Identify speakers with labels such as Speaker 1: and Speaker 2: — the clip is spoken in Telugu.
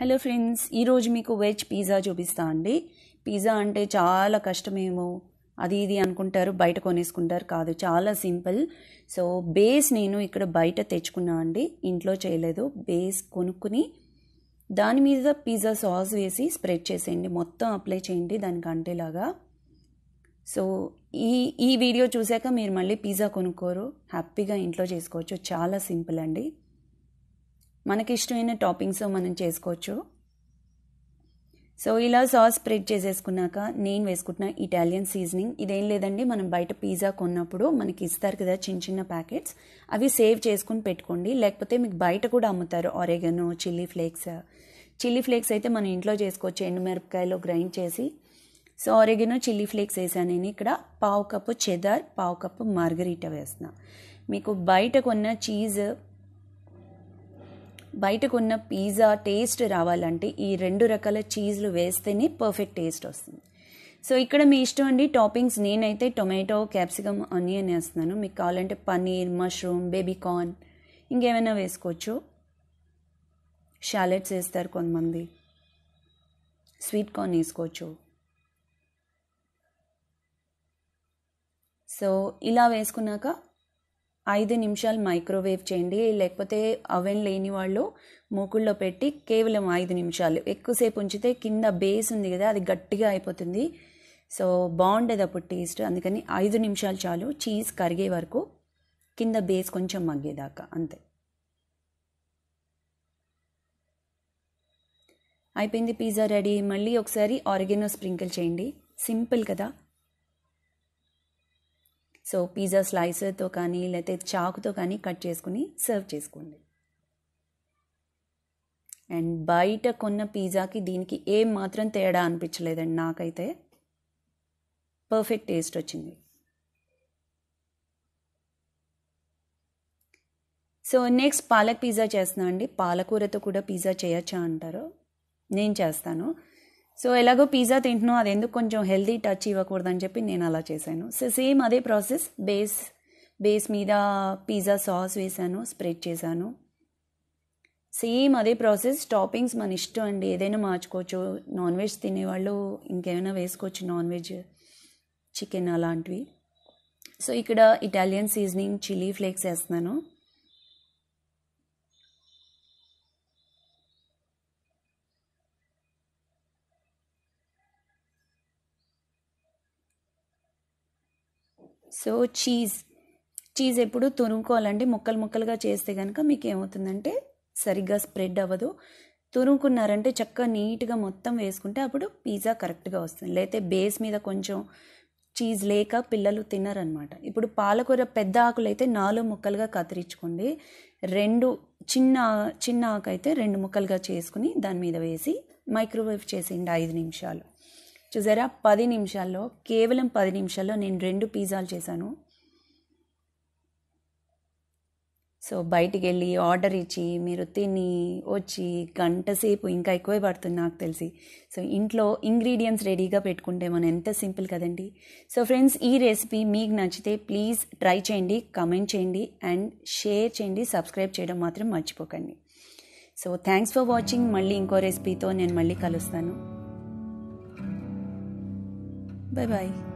Speaker 1: హలో ఫ్రెండ్స్ ఈరోజు మీకు వెజ్ పిజ్జా చూపిస్తా అండి పిజ్జా అంటే చాలా కష్టమేమో అది ఇది అనుకుంటారు బయట కొనేసుకుంటారు కాదు చాలా సింపుల్ సో బేస్ నేను ఇక్కడ బయట తెచ్చుకున్నా అండి ఇంట్లో చేయలేదు బేస్ కొనుక్కుని దాని మీద పిజ్జా సాస్ వేసి స్ప్రెడ్ చేసేయండి మొత్తం అప్లై చేయండి దానికి అంటేలాగా సో ఈ ఈ వీడియో చూశాక మీరు మళ్ళీ పిజ్జా కొనుక్కోరు హ్యాపీగా ఇంట్లో చేసుకోవచ్చు చాలా సింపుల్ అండి మనకి ఇష్టమైన టాపింగ్స్ మనం చేసుకోవచ్చు సో ఇలా సాస్ స్ప్రెడ్ చేసేసుకున్నాక నేను వేసుకుంటున్న ఇటాలియన్ సీజనింగ్ ఇదేం లేదండి మనం బయట పిజ్జా కొన్నప్పుడు మనకి ఇస్తారు కదా చిన్న చిన్న ప్యాకెట్స్ అవి సేవ్ చేసుకుని పెట్టుకోండి లేకపోతే మీకు బయట కూడా అమ్ముతారు oregano chilli flakes chilli flakes అయితే మనం ఇంట్లో చేసుకోవచ్చు ఎండుమిరపకాయలో గ్రైండ్ చేసి సో ఆరెగనో చిల్లీ ఫ్లేక్స్ వేసాను నేను ఇక్కడ పావు కప్పు చెదార్ పావు కప్పు మార్గరీటా వేస్తున్నా మీకు బయట కొన్న చీజ్ బయటకున్న పిజ్జా టేస్ట్ రావాలంటే ఈ రెండు రకాల చీజ్లు వేస్తేనే పర్ఫెక్ట్ టేస్ట్ వస్తుంది సో ఇక్కడ మీ ఇష్టం అండి టాపింగ్స్ నేనైతే టొమాటో క్యాప్సికమ్ ఆనియన్ వేస్తున్నాను మీకు కావాలంటే పన్నీర్ మష్రూమ్ బేబీకార్న్ ఇంకేమైనా వేసుకోవచ్చు షాలెట్స్ వేస్తారు కొంతమంది స్వీట్ కార్న్ వేసుకోవచ్చు సో ఇలా వేసుకున్నాక ఐదు నిమిషాలు మైక్రోవేవ్ చేయండి లేకపోతే అవెన్ లేని వాళ్ళు మూకుల్లో పెట్టి కేవలం ఐదు నిమిషాలు ఎక్కువసేపు ఉంచితే కింద బేస్ ఉంది కదా అది గట్టిగా అయిపోతుంది సో బాగుండేది అప్పుడు టేస్ట్ అందుకని ఐదు నిమిషాలు చాలు చీజ్ కరిగే వరకు కింద బేస్ కొంచెం మగ్గేదాకా అంతే అయిపోయింది పిజ్జా రెడీ మళ్ళీ ఒకసారి ఆరిగెనో స్ప్రింకిల్ చేయండి సింపుల్ కదా సో పిజ్జా స్లైసర్తో కానీ లేకపోతే చాకుతో కానీ కట్ చేసుకుని సర్వ్ చేసుకోండి అండ్ బయట కొన్న పిజ్జాకి దీనికి ఏం మాత్రం తేడా అనిపించలేదండి నాకైతే పర్ఫెక్ట్ టేస్ట్ వచ్చింది సో నెక్స్ట్ పాలక్ పిజ్జా చేస్తున్నా అండి పాలకూరతో కూడా పిజ్జా చేయొచ్చా అంటారు నేను చేస్తాను సో ఎలాగో పిజ్జా తింటున్నావు అది ఎందుకు కొంచెం హెల్దీ టచ్ ఇవ్వకూడదని చెప్పి నేను అలా చేశాను సో సేమ్ అదే ప్రాసెస్ బేస్ బేస్ మీద పిజ్జా సాస్ వేసాను స్ప్రెడ్ చేశాను సేమ్ అదే ప్రాసెస్ టాపింగ్స్ మన ఇష్టం అండి ఏదైనా మార్చుకోవచ్చు నాన్ వెజ్ తినేవాళ్ళు ఇంకేమైనా వేసుకోవచ్చు నాన్ వెజ్ చికెన్ అలాంటివి సో ఇక్కడ ఇటాలియన్ సీజనింగ్ చిల్లీ ఫ్లేక్స్ వేస్తున్నాను సో చీజ్ చీజ్ ఎప్పుడు తురుముకోవాలండి ముక్కలు ముక్కలుగా చేస్తే కనుక మీకు ఏమవుతుందంటే సరిగ్గా స్ప్రెడ్ అవ్వదు తురుముకున్నారంటే చక్కగా నీట్గా మొత్తం వేసుకుంటే అప్పుడు పిజ్జా కరెక్ట్గా వస్తుంది లేకపోతే బేస్ మీద కొంచెం చీజ్ లేక పిల్లలు తినరనమాట ఇప్పుడు పాలకూర పెద్ద ఆకులు అయితే నాలుగు ముక్కలుగా కత్తిరించుకోండి రెండు చిన్న చిన్న ఆకు అయితే రెండు ముక్కలుగా చేసుకుని దాని మీద వేసి మైక్రోవేవ్ చేసేయండి ఐదు నిమిషాలు చూసారా పది నిమిషాల్లో కేవలం పది నిమిషాల్లో నేను రెండు పిజ్జాలు చేశాను సో బయటికి వెళ్ళి ఆర్డర్ ఇచ్చి మీరు తిని వచ్చి గంట సేపు ఇంకా ఎక్కువే పడుతుంది నాకు తెలిసి సో ఇంట్లో ఇంగ్రీడియంట్స్ రెడీగా పెట్టుకుంటే మనం ఎంత సింపుల్ కదండి సో ఫ్రెండ్స్ ఈ రెసిపీ మీకు నచ్చితే ప్లీజ్ ట్రై చేయండి కమెంట్ చేయండి అండ్ షేర్ చేయండి సబ్స్క్రైబ్ చేయడం మాత్రం మర్చిపోకండి సో థ్యాంక్స్ ఫర్ వాచింగ్ మళ్ళీ ఇంకో రెసిపీతో నేను మళ్ళీ కలుస్తాను 拜拜。